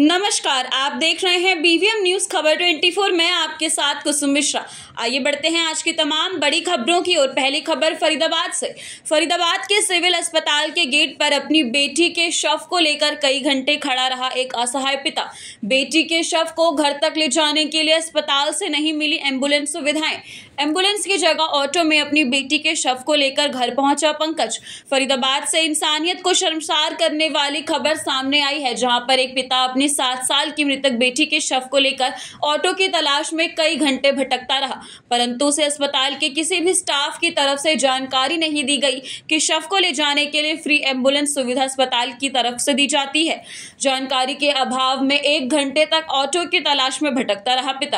नमस्कार आप देख रहे हैं बीवीएम न्यूज खबर 24 में आपके साथ कुसुम मिश्रा आइए बढ़ते हैं आज की तमाम बड़ी खबरों की और पहली खबर फरीदाबाद से फरीदाबाद के सिविल अस्पताल के गेट पर अपनी बेटी के शव को लेकर कई घंटे खड़ा रहा एक असहाय पिता बेटी के शव को घर तक ले जाने के लिए अस्पताल से नहीं मिली एम्बुलेंस सुविधाएं एम्बुलेंस की जगह ऑटो में अपनी बेटी के शव को लेकर घर पहुंचा पंकज फरीदाबाद से इंसानियत को शर्मसार करने वाली खबर सामने आई है जहां पर एक पिता अपने अपनी सात साल की मृतक बेटी के शव को लेकर ऑटो की तलाश में कई घंटे भटकता रहा परंतु उसे अस्पताल के किसी भी स्टाफ की तरफ से जानकारी नहीं दी गई कि शव को ले जाने के लिए फ्री एम्बुलेंस सुविधा अस्पताल की तरफ से दी जाती है जानकारी के अभाव में एक घंटे तक ऑटो की तलाश में भटकता रहा पिता